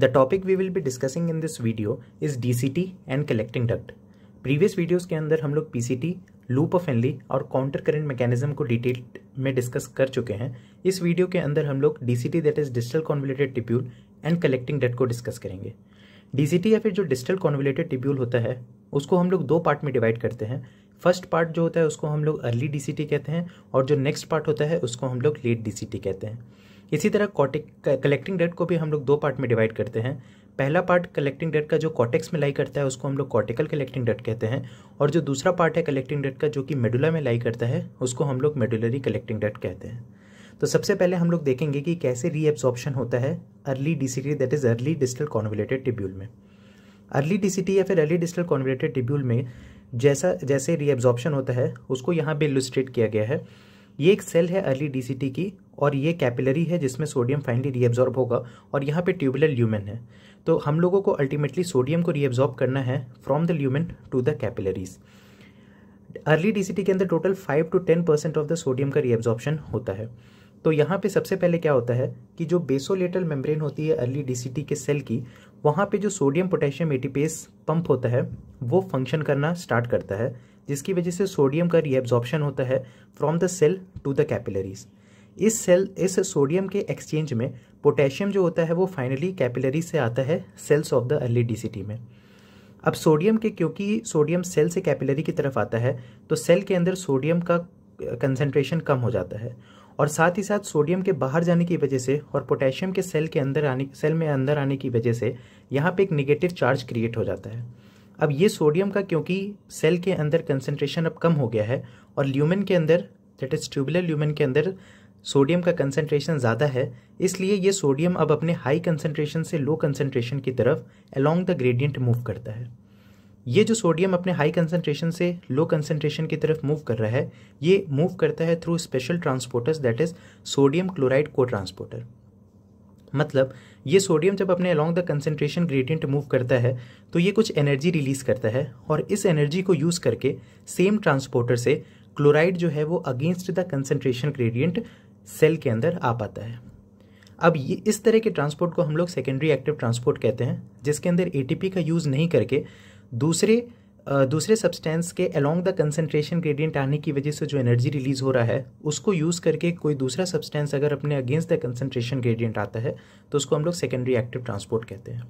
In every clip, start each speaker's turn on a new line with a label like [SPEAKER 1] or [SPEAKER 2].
[SPEAKER 1] The topic we will be discussing in this video is D C T and collecting duct. Previous videos के अंदर हम लोग PCT loop of Henle और counter current mechanism को detail में discuss कर चुके हैं इस वीडियो के अंदर हम लोग D C T that is distal convoluted tubule and collecting डेट को डिस्कस करेंगे डी सी टी या फिर जो डिजिटल कॉन्वलेटेड टिप्यूल होता है उसको हम लोग दो पार्ट में डिवाइड करते हैं फर्स्ट पार्ट जो होता है उसको हम लोग अर्ली डी सी टी कहते हैं और जो नेक्स्ट पार्ट होता है उसको हम लोग लेट डी सी टी कहते हैं इसी तरह कॉटिक कलेक्टिंग डेट को भी हम लोग दो पार्ट में डिवाइड करते हैं पहला पार्ट कलेक्टिंग डेट का जो कॉटेक्स में लाई करता है उसको हम लोग कॉटिकल कलेक्टिंग डेट कहते हैं और जो दूसरा पार्ट है कलेक्टिंग डेट का जो कि मेडुला में लाई करता है उसको हम लोग मेडुलरी कलेक्टिंग डेट कहते हैं तो सबसे पहले हम लोग देखेंगे कि कैसे रीएब्सॉर्प्शन होता है early DCT that is early distal convoluted tubule में अर्ली डीसीटी या फिर अर्ली डिजिटल कॉन्विलेटेड टिब्यूल में जैसा जैसे रीअब्जॉर्प्शन होता है उसको यहाँ पर इलुस्ट्रेट किया गया है ये एक सेल है अर्ली डीसीटी की और ये कैपिलरी है जिसमें सोडियम फाइनली रीअब्जॉर्ब होगा और यहाँ पे ट्यूबुलर ल्यूमेन है तो हम लोगों को अल्टीमेटली सोडियम को रीअब्जॉर्ब करना है from the lumen to the capillaries early DCT के अंदर total five to ten percent of the sodium का रीएब्जॉर्प्शन होता है तो यहाँ पे सबसे पहले क्या होता है कि जो बेसोलेटल मेम्ब्रेन होती है अर्ली डीसीटी के सेल की वहाँ पे जो सोडियम पोटेशियम एटीपेस पंप होता है वो फंक्शन करना स्टार्ट करता है जिसकी वजह से सोडियम का रीएब्जॉर्प्शन होता है from the cell to the capillaries इस सेल इस सोडियम के एक्सचेंज में पोटेशियम जो होता है वो फाइनली कैपिलरी से आता है cells of the early DCT में अब सोडियम के क्योंकि सोडियम सेल से कैपिलरी की तरफ आता है तो सेल के अंदर सोडियम का कंसनट्रेशन कम हो जाता है और साथ ही साथ सोडियम के बाहर जाने की वजह से और पोटेशियम के सेल के अंदर आने सेल में अंदर आने की वजह से यहाँ पे एक निगेटिव चार्ज क्रिएट हो जाता है अब ये सोडियम का क्योंकि सेल के अंदर कंसनट्रेशन अब कम हो गया है और ल्यूमन के अंदर दैट इज़ ट्यूबुलर ल्यूमन के अंदर सोडियम का कंसनट्रेशन ज़्यादा है इसलिए ये सोडियम अब अपने हाई कंसनट्रेशन से लो कंसनट्रेशन की तरफ अलॉन्ग द ग्रेडियंट मूव करता है ये जो सोडियम अपने हाई कंसनट्रेशन से लो कंसनट्रेशन की तरफ मूव कर रहा है ये मूव करता है through special transporters that is sodium chloride cotransporter मतलब ये सोडियम जब अपने along the concentration gradient move करता है तो ये कुछ एनर्जी रिलीज करता है और इस एनर्जी को यूज़ करके सेम ट्रांसपोर्टर से क्लोराइड जो है वो against the concentration gradient cell के अंदर आ पाता है अब ये इस तरह के ट्रांसपोर्ट को हम लोग सेकेंडरी एक्टिव ट्रांसपोर्ट कहते हैं जिसके अंदर एटीपी का यूज़ नहीं करके दूसरे दूसरे सब्सटेंस के अलोंग द कंसनट्रेशन ग्रेडियंट आने की वजह से जो एनर्जी रिलीज़ हो रहा है उसको यूज़ करके कोई दूसरा सब्सटेंस अगर अपने अगेंस्ट द कंसनट्रेशन ग्रेडियंट आता है तो उसको हम लोग सेकेंडरी एक्टिव ट्रांसपोर्ट कहते हैं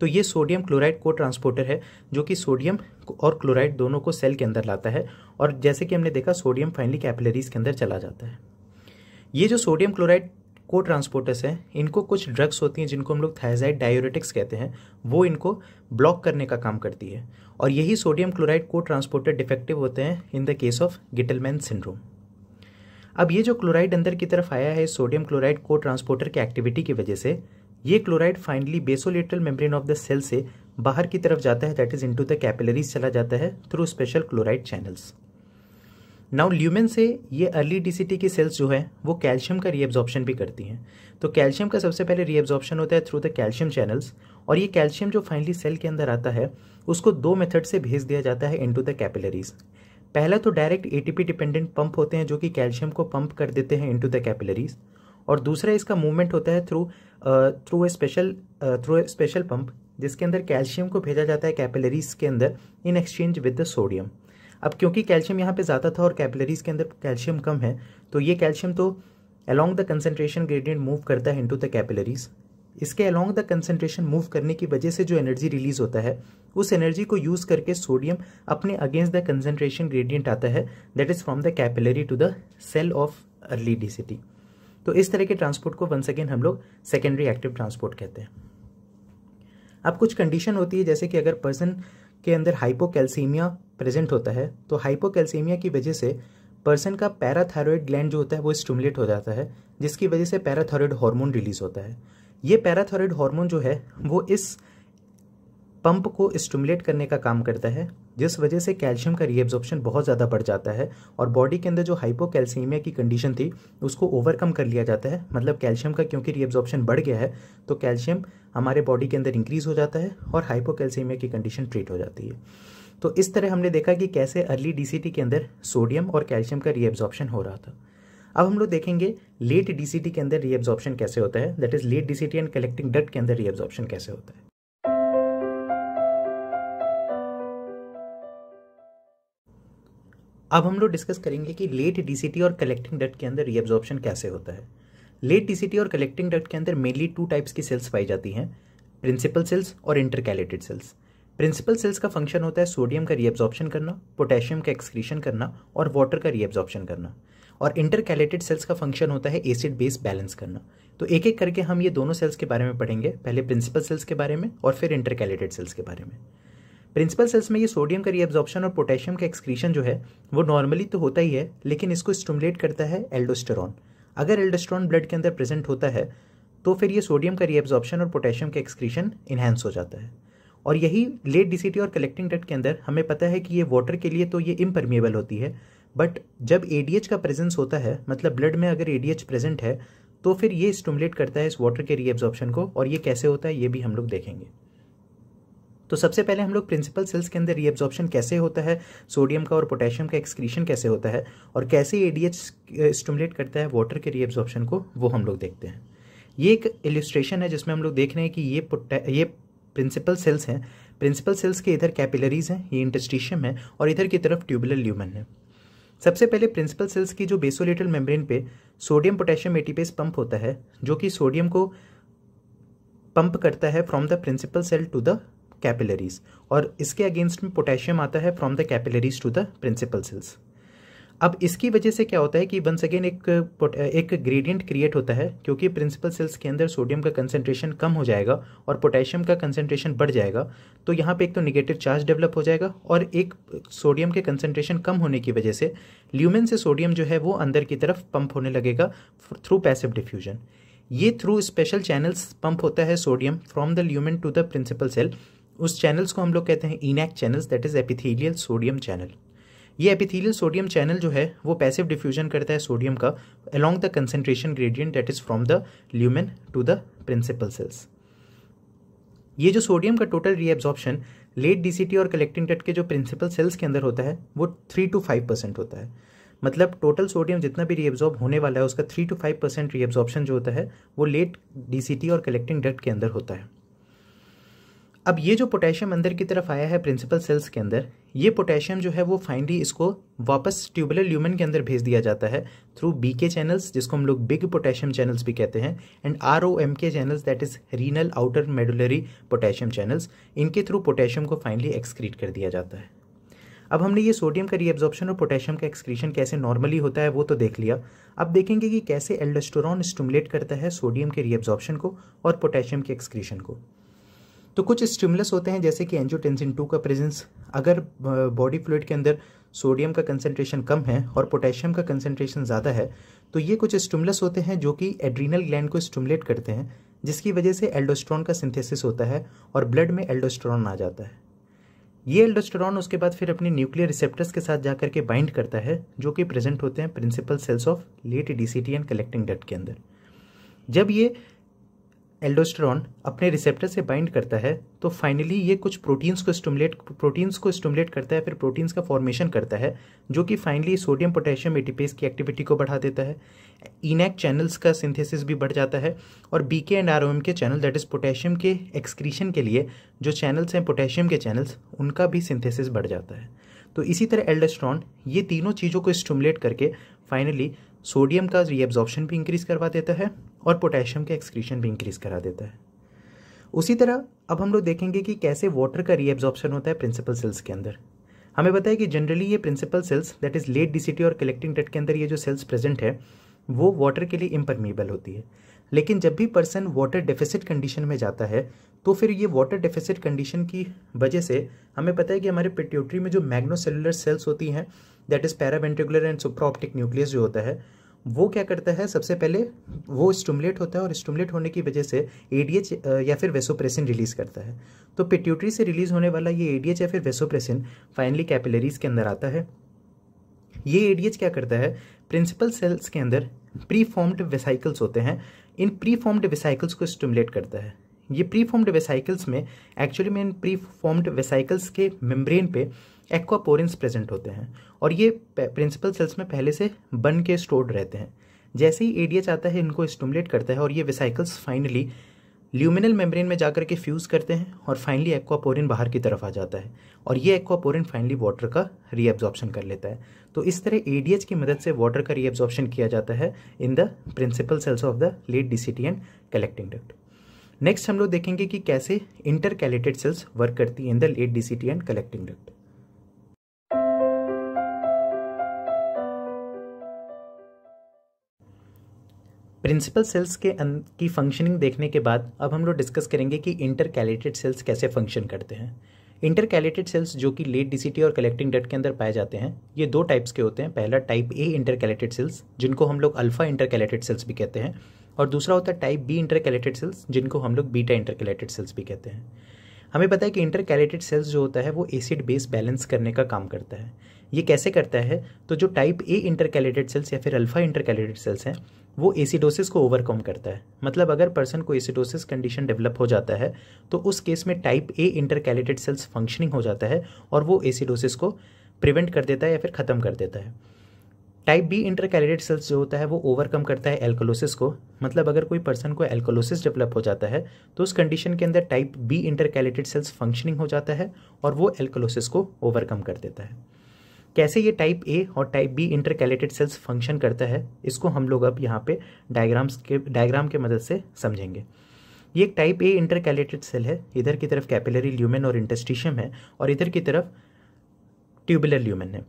[SPEAKER 1] तो ये सोडियम क्लोराइड को ट्रांसपोर्टर है जो कि सोडियम और क्लोराइड दोनों को सेल के अंदर लाता है और जैसे कि हमने देखा सोडियम फाइनली कैपिलरीज के अंदर चला जाता है ये जो सोडियम क्लोराइड को ट्रांसपोर्टर्स हैं इनको कुछ ड्रग्स होती हैं जिनको हम लोग थायजाइड डायोरेटिक्स कहते हैं वो इनको ब्लॉक करने का काम करती है और यही sodium chloride cotransporter defective होते हैं in the case of Gitelman syndrome अब ये जो क्लोराइड अंदर की तरफ आया है सोडियम क्लोराइड को ट्रांसपोर्टर की एक्टिविटी की वजह से ये chloride finally basolateral membrane of the cell से बाहर की तरफ जाता है that is into the capillaries चला जाता है through special chloride channels now lumen से ये अर्ली डीसीटी की सेल्स जो है वो कैल्शियम का रीअब्जॉर्प्शन भी करती हैं तो कैल्शियम का सबसे पहले रीअब्जॉर्प्शन होता है थ्रू द कैल्शियम चैनल्स और ये कैल्शियम जो फाइनली सेल के अंदर आता है उसको दो मेथड से भेज दिया जाता है टू द कैपिलरीज पहला तो डायरेक्ट ए डिपेंडेंट पंप होते हैं जो कि कैल्शियम को पंप कर देते हैं इनटू द कैपिलरीज और दूसरा इसका मूवमेंट होता है through through a special through a special pump जिसके अंदर कैल्शियम को भेजा जाता है कैपिलरीज के अंदर in exchange with the sodium अब क्योंकि कैल्शियम यहाँ पे ज़्यादा था और कैपिलरीज के अंदर कैल्शियम कम है तो ये कैल्शियम तो along the concentration gradient move करता है इनटू द कैपिलरीज इसके अलॉन्ग द कंसनट्रेशन मूव करने की वजह से जो एनर्जी रिलीज होता है उस एनर्जी को यूज़ करके सोडियम अपने अगेंस्ट द कंसनट्रेशन ग्रेडियंट आता है that is from the capillary to the cell of early DCT तो इस तरह के ट्रांसपोर्ट को वन सेकेंड हम लोग सेकेंडरी एक्टिव ट्रांसपोर्ट कहते हैं अब कुछ कंडीशन होती है जैसे कि अगर पर्सन के अंदर हाइपोकैल्सीमिया प्रेजेंट होता है तो हाइपोकैल्सीमिया की वजह से पर्सन का पैराथायरॉयड ग्लैंड जो होता है वो स्टमुलेट हो जाता है जिसकी वजह से पैराथायरॉयड हार्मोन रिलीज होता है ये पैराथायरॉयड हार्मोन जो है वो इस पंप को स्टिमुलेट करने का काम करता है जिस वजह से कैल्शियम का रीअब्जॉर्प्शन बहुत ज़्यादा बढ़ जाता है और बॉडी के अंदर जो हाइपोकैल्सीमिया की कंडीशन थी उसको ओवरकम कर लिया जाता है मतलब कैल्शियम का क्योंकि रीअब्जॉर्प्शन बढ़ गया है तो कैल्शियम हमारे बॉडी के अंदर इंक्रीज़ हो जाता है और हाइपोकैल्सीमिया की कंडीशन ट्रीट हो जाती है तो इस तरह हमने देखा कि कैसे अर्ली डी के अंदर सोडियम और कैल्शियम का रीएब्जॉर्प्शन हो रहा था अब हम लोग देखेंगे लेट डी के अंदर रीएब्जॉर्प्शन कैसे होता है that is late D and collecting डट के अंदर रीएब्जॉर्प्शन कैसे होता है अब हम लोग डिस्कस करेंगे कि लेट डीसीटी और कलेक्टिंग डट के अंदर रीअब्जॉर्प्शन कैसे होता है लेट डीसीटी और कलेक्टिंग डट के अंदर मेनली टू टाइप्स की सेल्स पाई जाती हैं प्रिंसिपल सेल्स और इंटरकैलेटेड सेल्स प्रिंसिपल सेल्स का फंक्शन होता है सोडियम का रीअब्जॉर्प्शन करना पोटेशियम का एक्सक्रीशन करना और वाटर का रीअब्जॉर्प्शन करना और इंटरकैलेटेड सेल्स का फंक्शन होता है एसिड बेस बैलेंस करना तो एक एक करके हम ये दोनों सेल्स के बारे में पढ़ेंगे पहले प्रिंसिपल सेल्स के बारे में और फिर इंटरकैलेटेड सेल्स के बारे में प्रिंसिपल सेल्स में ये सोडियम का रीअब्जॉर्प्शन और पोटेशियम का एक्सक्रीशन जो है वो नॉर्मली तो होता ही है लेकिन इसको स्टूमुलेट करता है एल्डोस्टेरॉन अगर एल्डोस्टेरॉन ब्लड के अंदर प्रेजेंट होता है तो फिर ये सोडियम का रीअब्जॉर्प्शन और पोटेशियम का एक्सक्रीशन इन्हेंस हो जाता है और यही लेट डिसिटी और कलेक्टिंग डट के अंदर हमें पता है कि ये वाटर के लिए तो ये इम्परमिएबल होती है बट जब ए का प्रेजेंस होता है मतलब ब्लड में अगर ए प्रेजेंट है तो फिर ये स्टमुलेट करता है इस वाटर के रीअब्जॉर्प्शन को और ये कैसे होता है ये भी हम लोग देखेंगे तो सबसे पहले हम लोग प्रिंसिपल सेल्स के अंदर रीअब्जॉर्प्शन कैसे होता है सोडियम का और पोटेशियम का एक्सक्रीशन कैसे होता है और कैसे एच स्टमुलेट करता है वाटर के रीअब्जॉर्प्शन को वो हम लोग देखते हैं ये एक इलिस्ट्रेशन है जिसमें हम लोग देख रहे हैं कि ये ये प्रिंसिपल सेल्स हैं प्रिंसिपल सेल्स के इधर कैपिलरीज हैं ये इंटस्टिशियम है और इधर की तरफ ट्यूबुलर ल्यूमन है सबसे पहले प्रिंसिपल सेल्स की जो बेसोलेटल मेम्ब्रेन पे सोडियम पोटेशियम एटीपेस पंप होता है जो कि सोडियम को पंप करता है from the principal cell to the capillaries और इसके अगेंस्ट में पोटेशियम आता है from the capillaries to the principal cells अब इसकी वजह से क्या होता है कि वंस अगेन एक एक ग्रेडियंट क्रिएट होता है क्योंकि प्रिंसिपल सेल्स के अंदर सोडियम का कंसेंट्रेशन कम हो जाएगा और पोटेशियम का कंसेंट्रेशन बढ़ जाएगा तो यहाँ पे एक तो निगेटिव चार्ज डेवलप हो जाएगा और एक सोडियम के कंसेंट्रेशन कम होने की वजह से ल्यूमेन से सोडियम जो है वो अंदर की तरफ पंप होने लगेगा थ्रू पैसिव डिफ्यूजन ये थ्रू स्पेशल चैनल्स पंप होता है sodium from the lumen to the principal cell उस चैनल्स को हम लोग कहते हैं ENaC channels that is epithelial sodium channel ये एपिथेलियल सोडियम चैनल जो है वो पैसिव डिफ्यूजन करता है सोडियम का along the concentration gradient that is from the lumen to the principal cells ये जो सोडियम का टोटल रीएब्जॉर्प्शन लेट डीसीटी और कलेक्टिंग टेट के जो प्रिंसिपल सेल्स के अंदर होता है वो थ्री टू फाइव परसेंट होता है मतलब टोटल सोडियम जितना भी रीएब्जॉर्ब होने वाला है उसका three two five percent reabsorption जो होता है वो लेट डीसीटी और कलेक्टिंग डट के अंदर होता है अब ये जो पोटेशियम अंदर की तरफ आया है प्रिंसिपल सेल्स के अंदर ये पोटेशियम जो है वो फाइनली इसको वापस ट्यूबुलर ल्यूमन के अंदर भेज दिया जाता है थ्रू बी के चैनल्स जिसको हम लोग बिग पोटेशियम चैनल्स भी कहते हैं and R O M K channels that is renal outer medullary potassium channels इनके थ्रू पोटेशियम को फाइनली एक्सक्रीट कर दिया जाता है अब हमने ये सोडियम का रीअब्जॉर्प्शन और पोटेशियम का एक्सक्रीशन कैसे नॉर्मली होता है वो तो देख लिया अब देखेंगे कि कैसे एल्डोस्टोरॉन स्टमुलेट करता है सोडियम के रीअब्जॉर्प्शन को और पोटेशियम के एक्सक्रीशन को तो कुछ स्टिमुलस होते हैं जैसे कि एंजियोटेंसिन टू का प्रेजेंस अगर बॉडी फ्लूड के अंदर सोडियम का कंसनट्रेशन कम है और पोटेशियम का कंसनट्रेशन ज़्यादा है तो ये कुछ स्टिमुलस होते हैं जो कि एड्रीनल ग्लैंड को स्टिमुलेट करते हैं जिसकी वजह से एल्डोस्ट्रॉन का सिंथेसिस होता है और ब्लड में एल्डोस्ट्रॉन आ जाता है ये एल्डोस्ट्रॉन उसके बाद फिर अपने न्यूक्लियर रिसेप्टर्स के साथ जाकर के बाइंड करता है जो कि प्रेजेंट होते हैं principal cells of late T and collecting डट के अंदर जब ये एल्डोस्टेरॉन अपने रिसेप्टर से बाइंड करता है तो फाइनली ये कुछ प्रोटीन्स को स्टमुलेट प्रोटीन्स को स्टमुलेट करता है फिर प्रोटीन्स का फॉर्मेशन करता है जो कि फाइनली सोडियम पोटेशियम एटीपेस की एक्टिविटी को बढ़ा देता है इनैक e चैनल्स का सिंथेसिस भी बढ़ जाता है और B K and R K channel that is potassium के एक्सक्रीशन के लिए जो चैनल्स हैं पोटेशियम के चैनल्स उनका भी सिंथेसिस बढ़ जाता है तो इसी तरह एल्डोस्ट्रॉन ये तीनों चीज़ों को स्टमुलेट करके फाइनली सोडियम का रीअब्जॉर्प्शन भी इंक्रीज़ करवा देता है और पोटेशियम के एक्सक्रीशन भी इंक्रीज़ करा देता है उसी तरह अब हम लोग देखेंगे कि कैसे वाटर का रीएब्जॉर्प्शन होता है प्रिंसिपल सेल्स के अंदर हमें पता है कि जनरली ये principal cells that is late DCT और कलेक्टिंग डेट के अंदर ये जो सेल्स प्रेजेंट है वो वाटर के लिए इम्परमेबल होती है लेकिन जब भी पर्सन वाटर डेफिसिट कंडीशन में जाता है तो फिर ये वाटर डेफिसिट कंडीशन की वजह से हमें पता है कि हमारे पिट्यूटरी में जो मैग्नोसेलुलर सेल्स होती हैं that is paraventricular and supra optic nucleus जो होता है वो क्या करता है सबसे पहले वो स्टूमलेट होता है और स्टूमलेट होने की वजह से एडीएच या फिर वेसोप्रेसिन रिलीज़ करता है तो पिट्यूटरी से रिलीज़ होने वाला ये एडीएच या फिर वेसोप्रेसिन फाइनली कैपिलरीज के अंदर आता है ये एडीएच क्या करता है प्रिंसिपल सेल्स के अंदर प्री फॉर्म्ड वेसाइकल्स होते हैं इन प्री फॉर्म्ड वेसाइकल्स को स्टूमलेट करता है ये प्री फॉर्म्ड वेसाइकल्स में एक्चुअली में इन प्री फॉर्म्ड वेसाइकल्स के मेम्ब्रेन पे एक्वापोरेंस प्रेजेंट होते हैं और ये प्रिंसिपल सेल्स में पहले से बन के स्टोर्ड रहते हैं जैसे ही एडीएच आता है इनको स्टमुलेट करता है और ये वेसाइकल्स फाइनली ल्यूमिनल मेम्ब्रेन में जाकर के फ्यूज़ करते हैं और फाइनली एक्वापोरिन बाहर की तरफ आ जाता है और ये एक्वापोरिन फाइनली वाटर का रीअब्जॉर्प्शन कर लेता है तो इस तरह एडीएच की मदद से वाटर का रीअब्जॉर्प्शन किया जाता है in the principal cells of the late DCT and collecting duct next हम लोग देखेंगे कि कैसे इंटर सेल्स वर्क करती है in the late DCT and collecting duct principal cells के अं-, की फंक्शनिंग देखने के बाद अब हम लोग डिस्कस करेंगे कि इंटर कैलेटेड सेल्स कैसे फंक्शन करते हैं इंटर कैलेटेड सेल्स जो कि लेट डीसीटी और कलेक्टिंग डट के अंदर पाए जाते हैं ये दो टाइप्स के होते हैं पहला type A intercalated cells जिनको हम लोग अल्फा इंटर कैलेटेड सेल्स भी कहते हैं और दूसरा होता है type B intercalated cells जिनको हम लोग बीटा इंटर कैलेटेड सेल्स भी कहते हैं हमें पता है कि इंटर कैलेटेड सेल्स जो होता है वो एसिड बेस बैलेंस करने का काम करता है ये कैसे करता है तो जो type A intercalated cells या फिर अल्फा इंटर कैलेटेड सेल्स हैं वो एसिडोसिस को ओवरकम करता है मतलब अगर पर्सन को एसिडोसिस कंडीशन डेवलप हो जाता है तो उस केस में type A intercalated cells functioning हो जाता है और वो एसिडोसिस को प्रिवेंट कर देता है या फिर ख़त्म कर देता है टाइप बी इंटरकैलेटेड सेल्स जो होता है वो ओवरकम करता है एल्कोलोसिस को मतलब अगर कोई पर्सन को एल्कोलोसिस डेवलप हो जाता है तो उस कंडीशन के अंदर type B intercalated cells functioning हो जाता है और वो एल्कोलोसिस को ओवरकम कर देता है कैसे ये टाइप ए और type B intercalated cells function करता है इसको हम लोग अब यहाँ पे डायग्राम्स के डायग्राम के मदद से समझेंगे ये एक टाइप ए इंटरकैलेटेड सेल है इधर की तरफ कैपिलरी ल्यूमेन और इंटस्टिशियम है और इधर की तरफ ट्यूबुलर ल्यूमेन है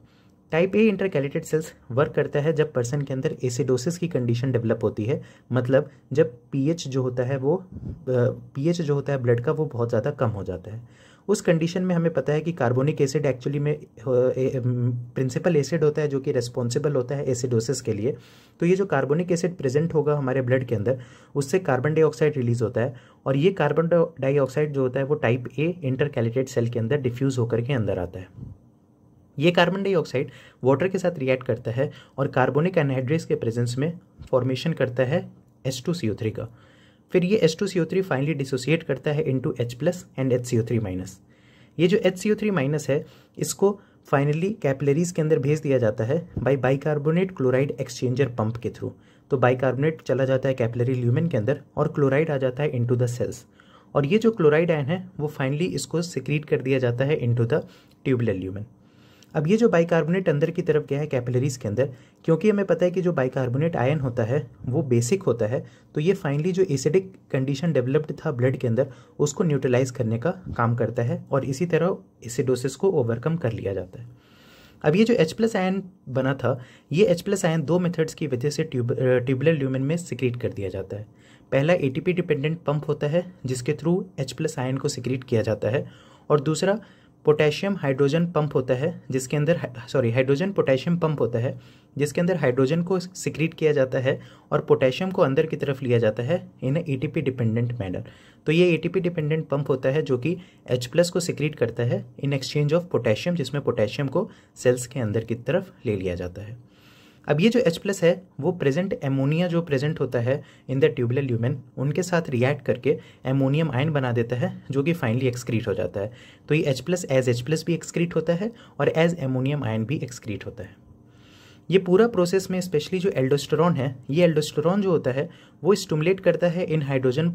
[SPEAKER 1] type A intercalated cells work करता है जब पर्सन के अंदर एसिडोसिस की कंडीशन डेवलप होती है मतलब जब पीएच जो होता है वो पीएच जो होता है ब्लड का वो बहुत ज़्यादा कम हो जाता है उस कंडीशन में हमें पता है कि कार्बोनिक एसिड एक्चुअली में प्रिंसिपल एसिड होता है जो कि रेस्पॉन्सिबल होता है एसिडोसिस के लिए तो ये जो कार्बोनिक एसिड प्रेजेंट होगा हमारे ब्लड के अंदर उससे कार्बन डाइऑक्साइड रिलीज होता है और ये कार्बन डाइऑक्साइड जो होता है वो टाइप ए इंटरकैलेटेड सेल के अंदर डिफ्यूज़ होकर के अंदर आता है ये कार्बन डाइऑक्साइड वाटर के साथ रिएक्ट करता है और कार्बोनिक एनहाइड्रेस के प्रेजेंस में फॉर्मेशन करता है S two C O three का फिर ये H two C O three finally dissociate करता है into H plus and H C O three minus ये जो H C O three minus है इसको फाइनली कैपलरीज के अंदर भेज दिया जाता है by bicarbonate chloride exchanger pump के थ्रू तो बाइकार्बोनेट चला जाता है कैपलरी ल्यूमेन के अंदर और क्लोराइड आ जाता है टू द सेल्स और ये जो क्लोराइड आयन है वो फाइनली इसको सिक्रीट कर दिया जाता है टू द ट्यूबलर ल्यूमेन अब ये जो बाइकार्बोनेट अंदर की तरफ गया है कैपिलरीज के अंदर क्योंकि हमें पता है कि जो बाइकार्बोनेट आयन होता है वो बेसिक होता है तो ये फाइनली जो एसिडिक कंडीशन डेवलप्ड था ब्लड के अंदर उसको न्यूट्रलाइज करने का काम करता है और इसी तरह एसिडोसिस को ओवरकम कर लिया जाता है अब ये जो H प्लस आयन बना था ये H प्लस आयन दो मेथड्स की वजह से ट्यूब ट्यूबुलर ल्यूमिन में सिक्रीट कर दिया जाता है पहला ए डिपेंडेंट पंप होता है जिसके थ्रू H प्लस आयन को सिक्रीट किया जाता है और दूसरा पोटेशियम हाइड्रोजन पंप होता है जिसके अंदर सॉरी हाइड्रोजन पोटेशियम पंप होता है जिसके अंदर हाइड्रोजन को सिक्रीट किया जाता है और पोटेशियम को अंदर की तरफ लिया जाता है इन पी डिपेंडेंट मैनर तो ये पी डिपेंडेंट पंप होता है जो कि एच प्लस को सिक्रीट करता है इन एक्सचेंज ऑफ पोटेशियम जिसमें पोटेशियम को सेल्स के अंदर की तरफ ले लिया जाता है अब ये जो H प्लस है वो प्रेजेंट एमोनिया जो प्रेजेंट होता है इन द ट्यूबुलर ल्यूमेन उनके साथ रिएक्ट करके एमोनियम आयन बना देता है जो कि फाइनली एक्सक्रीट हो जाता है तो ये H plus as H plus भी एक्सक्रीट होता है और एज एमोनियम आयन भी एक्सक्रीट होता है ये पूरा प्रोसेस में स्पेशली जो एल्डोस्टोरॉन है ये एल्डोस्टोरॉन जो होता है वो स्टूमुलेट करता है इन हाइड्रोजन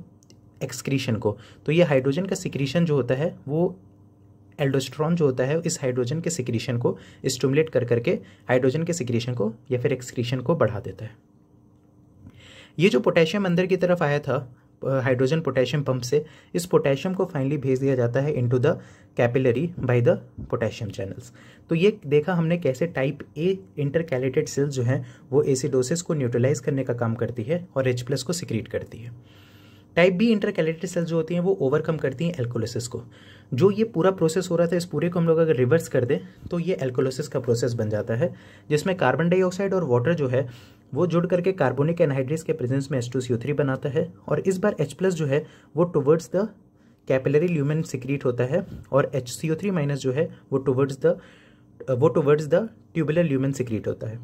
[SPEAKER 1] एक्सक्रीशन को तो ये हाइड्रोजन का सिक्रीशन जो होता है वो एल्डोस्ट्रॉन जो होता है इस हाइड्रोजन के सिक्रीशन को स्टूमुलेट कर करके हाइड्रोजन के सिक्रीशन को या फिर एक्सक्रीशन को बढ़ा देता है ये जो पोटेशियम अंदर की तरफ आया था हाइड्रोजन पोटेशियम पंप से इस पोटेशियम को फाइनली भेज दिया जाता है into the capillary by the potassium channels तो ये देखा हमने कैसे टाइप ए इंटरकैलेटेड सेल्स जो हैं वो एसिडोसिस को न्यूट्रलाइज करने का काम करती है और एच प्लस को सिक्रीट करती है टाइप बी इंटरकैलेटरी सेल्स जो होती हैं वो ओवरकम करती हैं एल्कोलोसिस को जो ये पूरा प्रोसेस हो रहा था इस पूरे को हम लोग अगर रिवर्स कर दें तो ये एल्कोलोसिस का प्रोसेस बन जाता है जिसमें कार्बन डाइऑक्साइड और वाटर जो है वो जुड़ करके कार्बोनिक एनहाइड्रेस के प्रेजेंस में एच टू थ्री बनाता है और इस बार एच प्लस जो है वो towards the capillary lumen secrete होता है और एच थ्री माइनस जो है वो टुवर्ड्स द वो towards the tubular lumen secrete होता है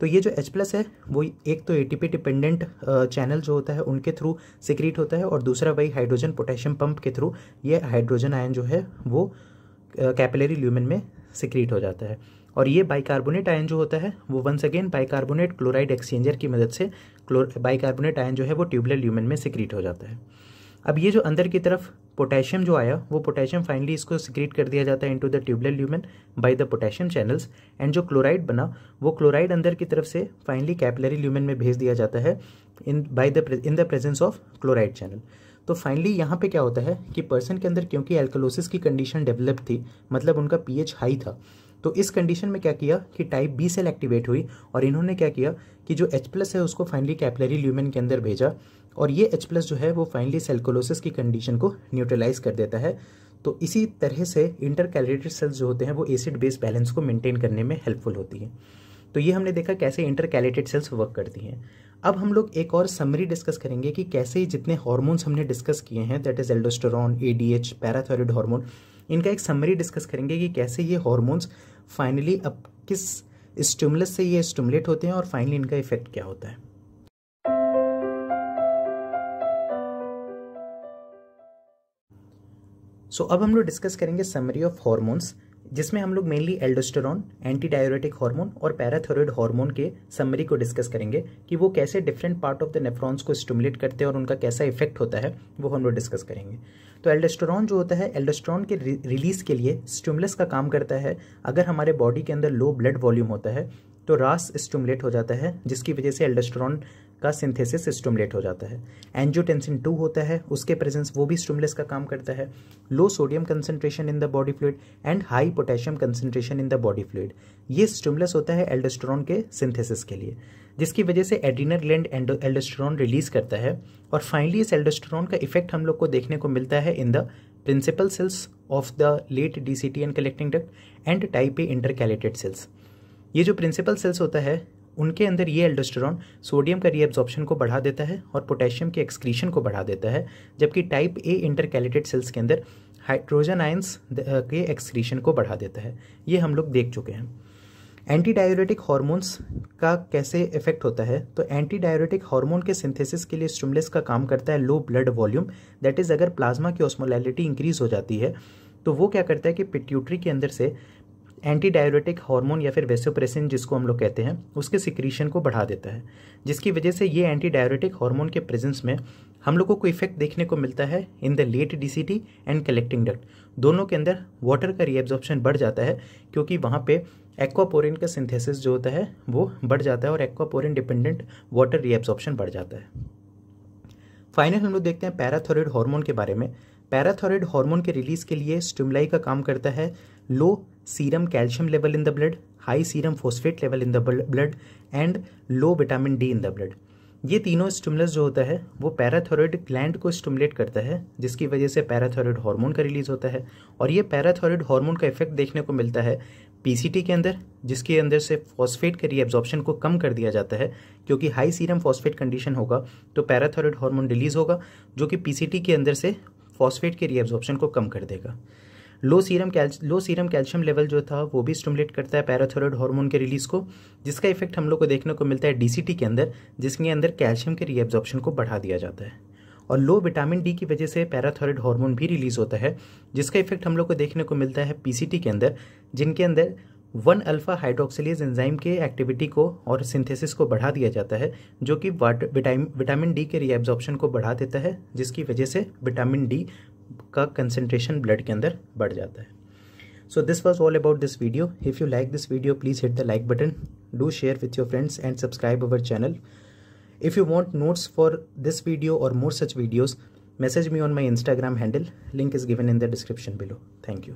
[SPEAKER 1] तो ये जो एच प्लस है वो एक तो ए डिपेंडेंट चैनल जो होता है उनके थ्रू सिक्रीट होता है और दूसरा वही हाइड्रोजन पोटेशियम पंप के थ्रू ये हाइड्रोजन आयन जो है वो कैपिलरी uh, ल्यूमिन में सिक्रीट हो जाता है और ये बाइकार्बोनेट आयन जो होता है वो once again bicarbonate chloride exchanger की मदद से क्लोर बाइकार्बोनेट आयन जो है वो ट्यूबलेट ल्यूमिन में सिक्रीट हो जाता है अब ये जो अंदर की तरफ पोटेशियम जो आया वो पोटेशियम फाइनली इसको सिक्रीट कर दिया जाता है into the tubular lumen by the potassium channels and जो क्लोराइड बना वो क्लोराइड अंदर की तरफ से फाइनली कैपिलरी ल्यूमेन में भेज दिया जाता है in by the in the presence of chloride channel तो फाइनली यहाँ पे क्या होता है कि पर्सन के अंदर क्योंकि एल्कोलोसिस की कंडीशन डेवलप थी मतलब उनका पीएच हाई था तो इस कंडीशन में क्या किया कि टाइप बी सेल एक्टिवेट हुई और इन्होंने क्या किया कि जो एच प्लस है उसको फाइनली कैपलरी ल्यूमेन के अंदर भेजा और ये H प्लस जो है वो फाइनली सेलकोलोसिस की कंडीशन को न्यूट्रलाइज कर देता है तो इसी तरह से इंटर कैलरेटेड सेल्स जो होते हैं वो एसिड बेस बैलेंस को मेंटेन करने में हेल्पफुल होती है तो ये हमने देखा कैसे इंटर कैलेटेड सेल्स वर्क करती हैं अब हम लोग एक और समरी डिस्कस करेंगे कि कैसे जितने हॉर्मोन्स हमने डिस्कस किए हैं that is aldosterone H parathyroid hormone इनका एक समरी डिस्कस करेंगे कि कैसे ये हॉर्मोन्स फाइनली अब किस स्टिमुलस से ये स्टिमुलेट होते हैं और फाइनली इनका इफेक्ट क्या होता है सो so, अब हम लोग डिस्कस करेंगे समरी ऑफ हॉर्मोन्स जिसमें हम लोग mainly aldosterone anti diuretic hormone और पैराथोरॉइड हार्मोन के समरी को डिस्कस करेंगे कि वो कैसे different part of the nephrons को स्टिमुलेट करते हैं और उनका कैसा इफेक्ट होता है वो हम लोग डिस्कस करेंगे तो एल्डोस्टेरॉन जो होता है एल्डोस्टेरॉन के रिलीज के लिए स्टिमुलस का काम करता है अगर हमारे बॉडी के अंदर लो ब्लड वॉल्यूम होता है तो रास स्टिमुलेट हो जाता है जिसकी वजह से एल्डोस्टेरॉन का सिंथेसिस स्टूमलेट हो जाता है एंजियोटेंसिन टू होता है उसके प्रेजेंस वो भी स्टूमलेस का काम करता है low sodium concentration in the body fluid and high potassium concentration in the body fluid ये स्टूमलेस होता है एल्डोस्ट्रॉन के सिंथेसिस के लिए जिसकी वजह से एड्रीनल ग्लैंड एल्डोस्ट्रॉन रिलीज करता है और फाइनली इस एल्डोस्ट्रॉन का इफेक्ट हम लोग को देखने को मिलता है in the principal cells of the late D C T and collecting duct and type A intercalated cells ये जो प्रिंसिपल सेल्स होता है उनके अंदर ये एल्डोस्टेरॉन सोडियम का रीअब्जॉर्प्शन को बढ़ा देता है और पोटेशियम के एक्सक्रीशन को बढ़ा देता है जबकि टाइप ए इंटरकैलेटेड सेल्स के अंदर हाइड्रोजन आयंस के एक्सक्रीशन को बढ़ा देता है ये हम लोग देख चुके हैं एंटी डायोरेटिक हॉर्मोन्स का कैसे इफेक्ट होता है तो एंटी डायोरेटिक हॉर्मोन के सिंथेसिस के लिए स्टूमलेस का काम करता है low blood volume that is अगर प्लाज्मा की ऑस्मोलैलिटी इंक्रीज हो जाती है तो वो क्या करता है कि पिट्यूटरी के अंदर से एंटी डायोरेटिक हार्मोन या फिर वेसोप्रेसिन जिसको हम लोग कहते हैं उसके सिक्रीशन को बढ़ा देता है जिसकी वजह से ये एंटी डायोरेटिक हार्मोन के प्रेजेंस में हम लोगों को इफेक्ट देखने को मिलता है in the late DCT and collecting duct दोनों के अंदर वाटर का रीएब्जॉर्प्शन बढ़ जाता है क्योंकि वहाँ पे एक्वापोरिन का सिंथेसिस जो होता है वो बढ़ जाता है और एक्वापोरिन डिपेंडेंट वाटर रीएब्जॉर्प्शन बढ़ जाता है फाइनल हम लोग देखते हैं पैराथोरिड हार्मोन के बारे में पैराथोरिड हार्मोन के रिलीज के लिए स्टिमलाई का काम करता है लो serum calcium level in the blood, high serum phosphate level in the blood and low vitamin D in the blood. ये तीनों स्टिमुलस जो होता है वो पैराथॉरॉयड ग्लैंड को स्टिमुलेट करता है जिसकी वजह से पैराथॉरॉयड हार्मोन का रिलीज होता है और ये पैराथॉरॉयड हार्मोन का इफेक्ट देखने को मिलता है पीसीटी के अंदर जिसके अंदर से फॉस्फेट के रीअब्जॉर्प्शन को कम कर दिया जाता है क्योंकि हाई सीरम फॉस्फेट कंडीशन होगा तो पैराथॉरॉयड हार्मोन रिलीज होगा जो कि पीसीटी के अंदर से फॉस्फेट के रीअब्जॉर्प्शन को कम कर देगा low serum calcium low serum calcium level जो था वो भी स्टमुलेट करता है पैराथोराइड हार्मोन के रिलीज को जिसका इफेक्ट हम लोग को देखने को मिलता है डीसीटी के अंदर जिसके अंदर कैल्शियम के रीएब्जॉर्प्शन को बढ़ा दिया जाता है और लो विटामिन डी की वजह से पैराथोराइड हार्मोन भी रिलीज होता है जिसका इफेक्ट हम लोग को देखने को मिलता है पीसीटी के अंदर जिनके अंदर वन अल्फ़ा हाइड्रोक्सिलेज एंजाइम के एक्टिविटी को और सिंथेसिस को बढ़ा दिया जाता है जो कि वाटर विटामिन विटामिन डी के रीएब्जॉर्प्शन को बढ़ा देता है जिसकी वजह से विटामिन डी का कंसनट्रेशन ब्लड के अंदर बढ़ जाता है so this was all about this video if you like this video please hit the like button do share with your friends and subscribe our channel if you want notes for this video और more such videos message me on my Instagram handle link is given in the description below thank you